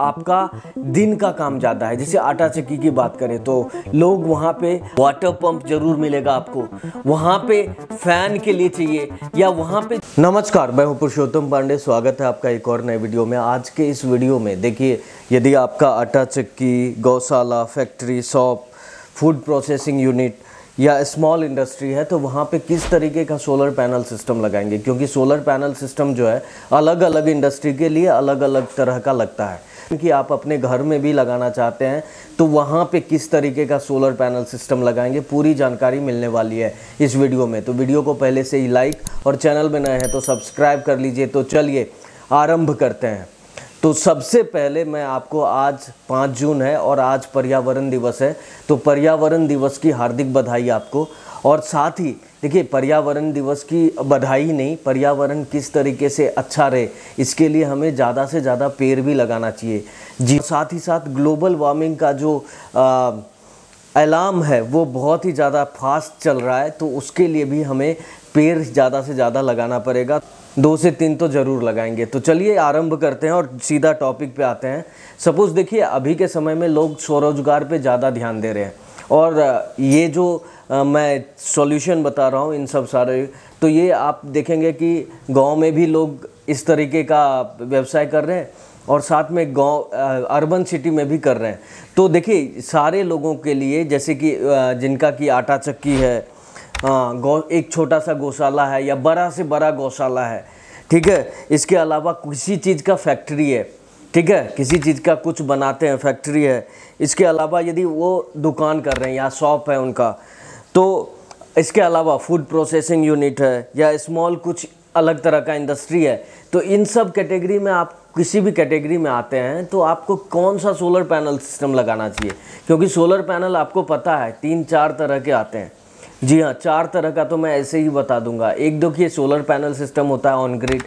आपका दिन का काम ज्यादा है जैसे आटा चक्की की बात करें तो लोग वहां पे वाटर पंप जरूर मिलेगा आपको वहां पे फैन के लिए चाहिए या वहां पे नमस्कार मैं हूँ पुरुषोत्तम पांडे स्वागत है आपका एक और नए वीडियो में आज के इस वीडियो में देखिए यदि आपका आटा चक्की गौशाला factory shop food processing unit या स्मॉल इंडस्ट्री है तो वहाँ पे किस तरीके का सोलर पैनल सिस्टम लगाएंगे क्योंकि सोलर पैनल सिस्टम जो है अलग अलग इंडस्ट्री के लिए अलग अलग तरह का लगता है क्योंकि आप अपने घर में भी लगाना चाहते हैं तो वहाँ पे किस तरीके का सोलर पैनल सिस्टम लगाएंगे पूरी जानकारी मिलने वाली है इस वीडियो में तो वीडियो को पहले से ही लाइक और चैनल में नए हैं तो सब्सक्राइब कर लीजिए तो चलिए आरंभ करते हैं तो सबसे पहले मैं आपको आज पाँच जून है और आज पर्यावरण दिवस है तो पर्यावरण दिवस की हार्दिक बधाई आपको और साथ ही देखिए पर्यावरण दिवस की बधाई नहीं पर्यावरण किस तरीके से अच्छा रहे इसके लिए हमें ज़्यादा से ज़्यादा पेड़ भी लगाना चाहिए जी साथ ही साथ ग्लोबल वार्मिंग का जो आ, अलार्म है वो बहुत ही ज़्यादा फास्ट चल रहा है तो उसके लिए भी हमें पेड़ ज़्यादा से ज़्यादा लगाना पड़ेगा दो से तीन तो ज़रूर लगाएंगे तो चलिए आरंभ करते हैं और सीधा टॉपिक पे आते हैं सपोज़ देखिए अभी के समय में लोग स्वरोजगार पे ज़्यादा ध्यान दे रहे हैं और ये जो मैं सॉल्यूशन बता रहा हूँ इन सब सारे तो ये आप देखेंगे कि गांव में भी लोग इस तरीके का व्यवसाय कर रहे हैं और साथ में गांव अर्बन सिटी में भी कर रहे हैं तो देखिए सारे लोगों के लिए जैसे कि जिनका कि आटा चक्की है हाँ, गौ एक छोटा सा गौशाला है या बड़ा से बड़ा गौशाला है ठीक है इसके अलावा किसी चीज़ का फैक्ट्री है ठीक है किसी चीज़ का कुछ बनाते हैं फैक्ट्री है इसके अलावा यदि वो दुकान कर रहे हैं या शॉप है उनका तो इसके अलावा फूड प्रोसेसिंग यूनिट है या स्मॉल कुछ अलग तरह का इंडस्ट्री है तो इन सब कैटेगरी में आप किसी भी कैटेगरी में आते हैं तो आपको कौन सा सोलर पैनल सिस्टम लगाना चाहिए क्योंकि सोलर पैनल आपको पता है तीन चार तरह के आते हैं जी हाँ चार तरह का तो मैं ऐसे ही बता दूंगा एक दो देखिए सोलर पैनल सिस्टम होता है ऑन ग्रिड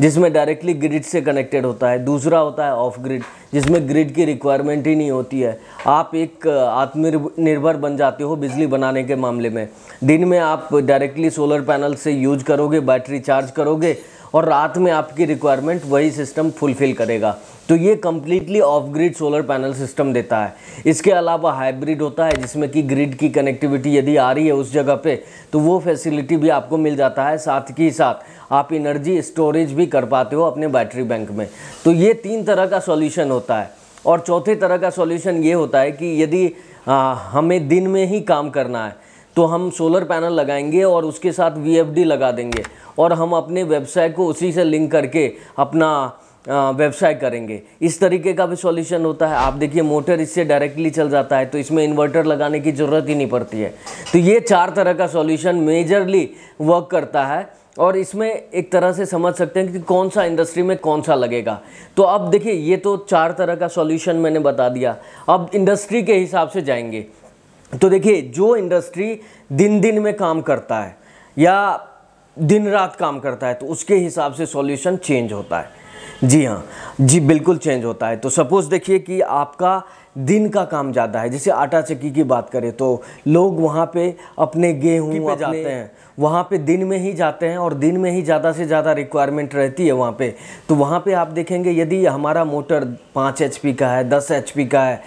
जिसमें डायरेक्टली ग्रिड से कनेक्टेड होता है दूसरा होता है ऑफ ग्रिड जिसमें ग्रिड की रिक्वायरमेंट ही नहीं होती है आप एक आत्मनिर्भर बन जाते हो बिजली बनाने के मामले में दिन में आप डायरेक्टली सोलर पैनल से यूज करोगे बैटरी चार्ज करोगे और रात में आपकी रिक्वायरमेंट वही सिस्टम फुलफिल करेगा तो ये completely off grid solar panel system देता है इसके अलावा हाइब्रिड होता है जिसमें कि ग्रिड की कनेक्टिविटी यदि आ रही है उस जगह पे तो वो फैसिलिटी भी आपको मिल जाता है साथ ही साथ आप इनर्जी स्टोरेज भी कर पाते हो अपने बैटरी बैंक में तो ये तीन तरह का सॉल्यूशन होता है और चौथे तरह का सॉल्यूशन ये होता है कि यदि आ, हमें दिन में ही काम करना है तो हम सोलर पैनल लगाएंगे और उसके साथ वी लगा देंगे और हम अपने व्यवसाय को उसी से लिंक करके अपना व्यवसाय करेंगे इस तरीके का भी सॉल्यूशन होता है आप देखिए मोटर इससे डायरेक्टली चल जाता है तो इसमें इन्वर्टर लगाने की ज़रूरत ही नहीं पड़ती है तो ये चार तरह का सॉल्यूशन मेजरली वर्क करता है और इसमें एक तरह से समझ सकते हैं कि कौन सा इंडस्ट्री में कौन सा लगेगा तो अब देखिए ये तो चार तरह का सॉल्यूशन मैंने बता दिया अब इंडस्ट्री के हिसाब से जाएंगे तो देखिए जो इंडस्ट्री दिन दिन में काम करता है या दिन रात काम करता है तो उसके हिसाब से सॉल्यूशन चेंज होता है जी हाँ जी बिल्कुल चेंज होता है तो सपोज़ देखिए कि आपका दिन का काम ज़्यादा है जैसे आटा चक्की की बात करें तो लोग वहाँ पे अपने गेहूँ पे जाते हैं वहाँ पे दिन में ही जाते हैं और दिन में ही ज़्यादा से ज़्यादा रिक्वायरमेंट रहती है वहाँ पे तो वहाँ पे आप देखेंगे यदि हमारा मोटर पाँच एच का है दस एच का है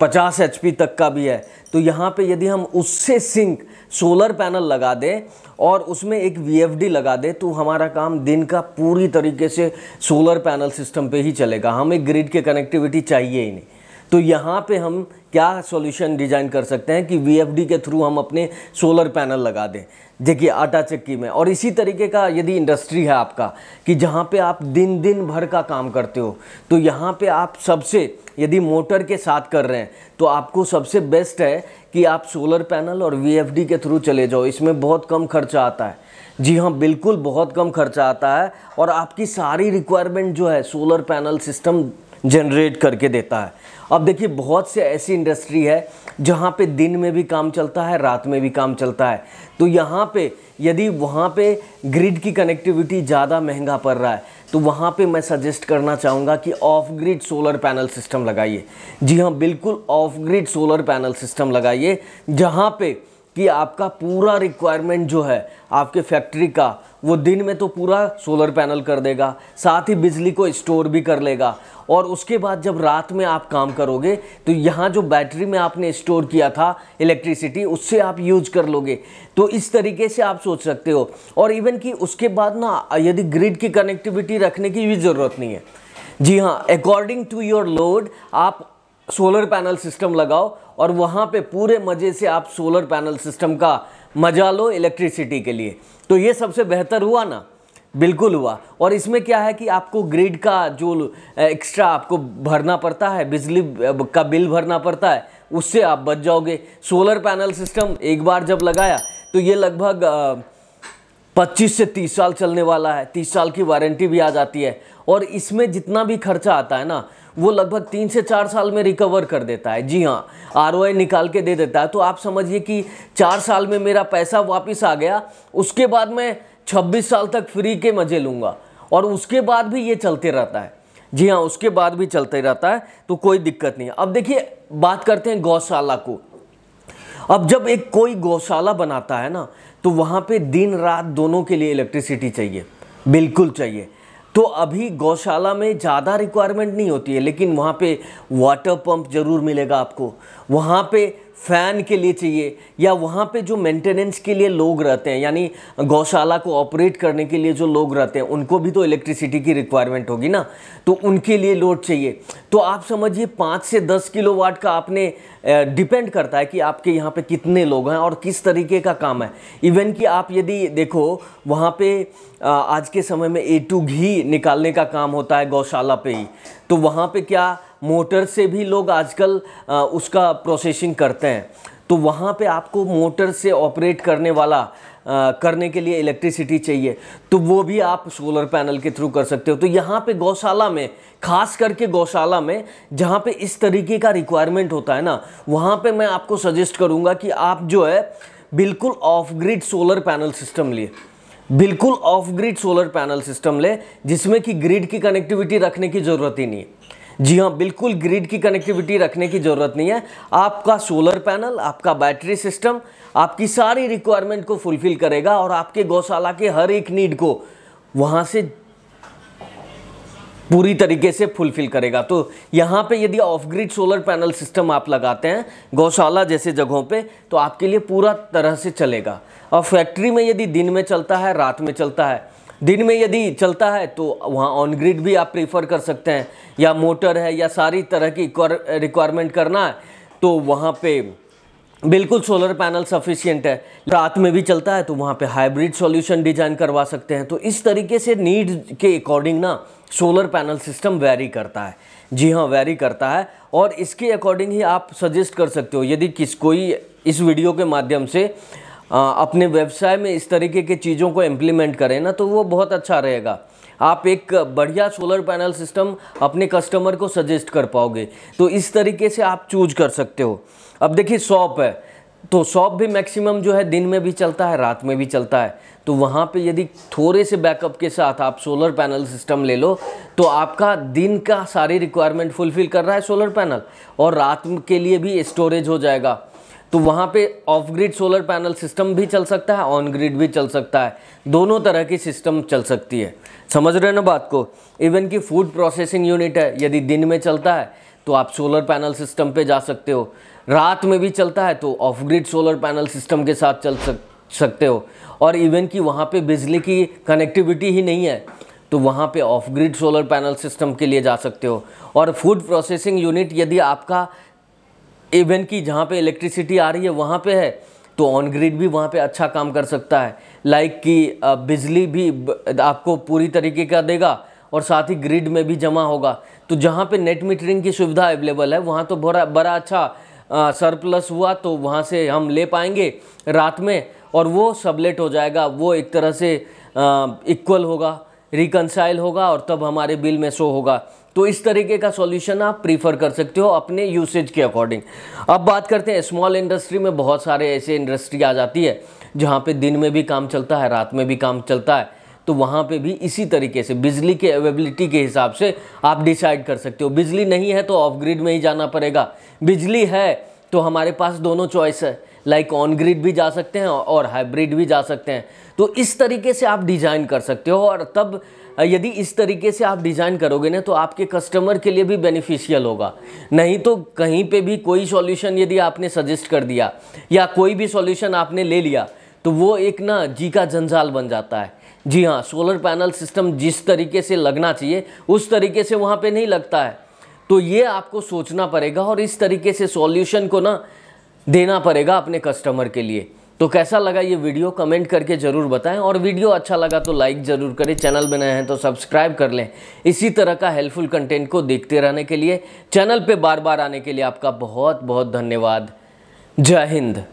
पचास एच तक का भी है तो यहाँ पे यदि हम उससे सिंक सोलर पैनल लगा दें और उसमें एक वी लगा दें तो हमारा काम दिन का पूरी तरीके से सोलर पैनल सिस्टम पे ही चलेगा हमें ग्रिड के कनेक्टिविटी चाहिए ही नहीं तो यहाँ पे हम क्या सॉल्यूशन डिज़ाइन कर सकते हैं कि वी के थ्रू हम अपने सोलर पैनल लगा दें देखिए आटा चक्की में और इसी तरीके का यदि इंडस्ट्री है आपका कि जहाँ पे आप दिन दिन भर का काम करते हो तो यहाँ पे आप सबसे यदि मोटर के साथ कर रहे हैं तो आपको सबसे बेस्ट है कि आप सोलर पैनल और वी के थ्रू चले जाओ इसमें बहुत कम खर्चा आता है जी हाँ बिल्कुल बहुत कम खर्चा आता है और आपकी सारी रिक्वायरमेंट जो है सोलर पैनल सिस्टम जनरेट करके देता है अब देखिए बहुत से ऐसी इंडस्ट्री है जहाँ पे दिन में भी काम चलता है रात में भी काम चलता है तो यहाँ पे यदि वहाँ पे ग्रिड की कनेक्टिविटी ज़्यादा महंगा पड़ रहा है तो वहाँ पे मैं सजेस्ट करना चाहूँगा कि off grid solar panel system लगाइए जी हाँ बिल्कुल off grid solar panel system लगाइए जहाँ पे कि आपका पूरा रिक्वायरमेंट जो है आपके फैक्ट्री का वो दिन में तो पूरा सोलर पैनल कर देगा साथ ही बिजली को स्टोर भी कर लेगा और उसके बाद जब रात में आप काम करोगे तो यहाँ जो बैटरी में आपने स्टोर किया था इलेक्ट्रिसिटी उससे आप यूज कर लोगे तो इस तरीके से आप सोच सकते हो और इवन कि उसके बाद ना यदि ग्रिड की कनेक्टिविटी रखने की भी ज़रूरत नहीं है जी हाँ अकॉर्डिंग टू योर लोड आप सोलर पैनल सिस्टम लगाओ और वहाँ पे पूरे मज़े से आप सोलर पैनल सिस्टम का मज़ा लो इलेक्ट्रिसिटी के लिए तो ये सबसे बेहतर हुआ ना बिल्कुल हुआ और इसमें क्या है कि आपको ग्रिड का जो एक्स्ट्रा आपको भरना पड़ता है बिजली का बिल भरना पड़ता है उससे आप बच जाओगे सोलर पैनल सिस्टम एक बार जब लगाया तो ये लगभग 25 से 30 साल चलने वाला है 30 साल की वारंटी भी आ जाती है और इसमें जितना भी खर्चा आता है ना वो लगभग तीन से चार साल में रिकवर कर देता है जी हाँ आर निकाल के दे देता है तो आप समझिए कि चार साल में मेरा पैसा वापस आ गया उसके बाद मैं छब्बीस साल तक फ्री के मज़े लूँगा और उसके बाद भी ये चलते रहता है जी हाँ उसके बाद भी चलते रहता है तो कोई दिक्कत नहीं अब देखिए बात करते हैं गौशाला को अब जब एक कोई गौशाला बनाता है ना तो वहाँ पे दिन रात दोनों के लिए इलेक्ट्रिसिटी चाहिए बिल्कुल चाहिए तो अभी गौशाला में ज़्यादा रिक्वायरमेंट नहीं होती है लेकिन वहाँ पे वाटर पंप ज़रूर मिलेगा आपको वहाँ पे फ़ैन के लिए चाहिए या वहाँ पे जो मेंटेनेंस के लिए लोग रहते हैं यानी गौशाला को ऑपरेट करने के लिए जो लोग रहते हैं उनको भी तो इलेक्ट्रिसिटी की रिक्वायरमेंट होगी ना तो उनके लिए लोड चाहिए तो आप समझिए पाँच से दस किलो वाट का आपने डिपेंड करता है कि आपके यहाँ पे कितने लोग हैं और किस तरीके का काम है इवन कि आप यदि देखो वहाँ पे आज के समय में ए टू घी निकालने का काम होता है गौशाला पे ही तो वहाँ पे क्या मोटर से भी लोग आजकल उसका प्रोसेसिंग करते हैं तो वहाँ पे आपको मोटर से ऑपरेट करने वाला आ, करने के लिए इलेक्ट्रिसिटी चाहिए तो वो भी आप सोलर पैनल के थ्रू कर सकते हो तो यहाँ पे गौशाला में खास करके गौशाला में जहाँ पे इस तरीके का रिक्वायरमेंट होता है ना वहाँ पे मैं आपको सजेस्ट करूँगा कि आप जो है बिल्कुल off grid solar panel system लिए बिल्कुल off grid solar panel system ले जिसमें कि ग्रिड की कनेक्टिविटी रखने की ज़रूरत ही नहीं है जी हाँ बिल्कुल ग्रिड की कनेक्टिविटी रखने की ज़रूरत नहीं है आपका सोलर पैनल आपका बैटरी सिस्टम आपकी सारी रिक्वायरमेंट को फुलफिल करेगा और आपके गौशाला के हर एक नीड को वहाँ से पूरी तरीके से फुलफिल करेगा तो यहाँ पे यदि off grid solar panel system आप लगाते हैं गौशाला जैसे जगहों पे तो आपके लिए पूरा तरह से चलेगा और फैक्ट्री में यदि दिन में चलता है रात में चलता है दिन में यदि चलता है तो वहाँ ऑन ग्रिड भी आप प्रीफर कर सकते हैं या मोटर है या सारी तरह की रिक्वायरमेंट करना है तो वहाँ पे बिल्कुल सोलर पैनल सफिशियंट है रात में भी चलता है तो वहाँ पे हाइब्रिड सॉल्यूशन डिजाइन करवा सकते हैं तो इस तरीके से नीड के अकॉर्डिंग ना सोलर पैनल सिस्टम वेरी करता है जी हाँ वेरी करता है और इसके अकॉर्डिंग ही आप सजेस्ट कर सकते हो यदि किस कोई इस वीडियो के माध्यम से अपने व्यवसाय में इस तरीके की चीज़ों को इम्प्लीमेंट करें ना तो वो बहुत अच्छा रहेगा आप एक बढ़िया सोलर पैनल सिस्टम अपने कस्टमर को सजेस्ट कर पाओगे तो इस तरीके से आप चूज कर सकते हो अब देखिए शॉप है तो शॉप भी मैक्सिमम जो है दिन में भी चलता है रात में भी चलता है तो वहाँ पे यदि थोड़े से बैकअप के साथ आप सोलर पैनल सिस्टम ले लो तो आपका दिन का सारी रिक्वायरमेंट फुलफिल कर रहा है सोलर पैनल और रात के लिए भी स्टोरेज हो जाएगा तो वहाँ पे off grid solar panel system भी चल सकता है ऑन ग्रिड भी चल सकता है दोनों तरह की सिस्टम चल सकती है समझ रहे हो ना बात को इवन कि फूड प्रोसेसिंग यूनिट है यदि दिन में चलता है तो आप सोलर पैनल सिस्टम पे जा सकते हो रात में भी चलता है तो off grid solar panel system के साथ चल सक, सकते हो और इवन कि वहाँ पे बिजली की कनेक्टिविटी ही नहीं है तो वहाँ पे off grid solar panel system के लिए जा सकते हो और फूड प्रोसेसिंग यूनिट यदि आपका इवन कि जहाँ पे इलेक्ट्रिसिटी आ रही है वहाँ पे है तो ऑन ग्रिड भी वहाँ पे अच्छा काम कर सकता है लाइक कि बिजली भी आपको पूरी तरीके का देगा और साथ ही ग्रिड में भी जमा होगा तो जहाँ पे नेट मीटरिंग की सुविधा अवेलेबल है वहाँ तो बड़ा बड़ा अच्छा सरप्लस हुआ तो वहाँ से हम ले पाएंगे रात में और वो सबलेट हो जाएगा वो एक तरह से इक्वल होगा रिकनसाइल होगा और तब हमारे बिल में शो होगा तो इस तरीके का सॉल्यूशन आप प्रीफर कर सकते हो अपने यूसेज के अकॉर्डिंग अब बात करते हैं स्मॉल इंडस्ट्री में बहुत सारे ऐसे इंडस्ट्री आ जाती है जहाँ पे दिन में भी काम चलता है रात में भी काम चलता है तो वहाँ पे भी इसी तरीके से बिजली के अवेबिलिटी के हिसाब से आप डिसाइड कर सकते हो बिजली नहीं है तो ऑफ ग्रिड में ही जाना पड़ेगा बिजली है तो हमारे पास दोनों चॉइस है लाइक ऑन ग्रिड भी जा सकते हैं और हाइब्रिड भी जा सकते हैं तो इस तरीके से आप डिज़ाइन कर सकते हो और तब यदि इस तरीके से आप डिज़ाइन करोगे ना तो आपके कस्टमर के लिए भी बेनिफिशियल होगा नहीं तो कहीं पे भी कोई सॉल्यूशन यदि आपने सजेस्ट कर दिया या कोई भी सॉल्यूशन आपने ले लिया तो वो एक ना जी का जंजाल बन जाता है जी हाँ सोलर पैनल सिस्टम जिस तरीके से लगना चाहिए उस तरीके से वहाँ पे नहीं लगता है तो ये आपको सोचना पड़ेगा और इस तरीके से सॉल्यूशन को ना देना पड़ेगा अपने कस्टमर के लिए तो कैसा लगा ये वीडियो कमेंट करके ज़रूर बताएं और वीडियो अच्छा लगा तो लाइक ज़रूर करें चैनल बनाए हैं तो सब्सक्राइब कर लें इसी तरह का हेल्पफुल कंटेंट को देखते रहने के लिए चैनल पे बार बार आने के लिए आपका बहुत बहुत धन्यवाद जय हिंद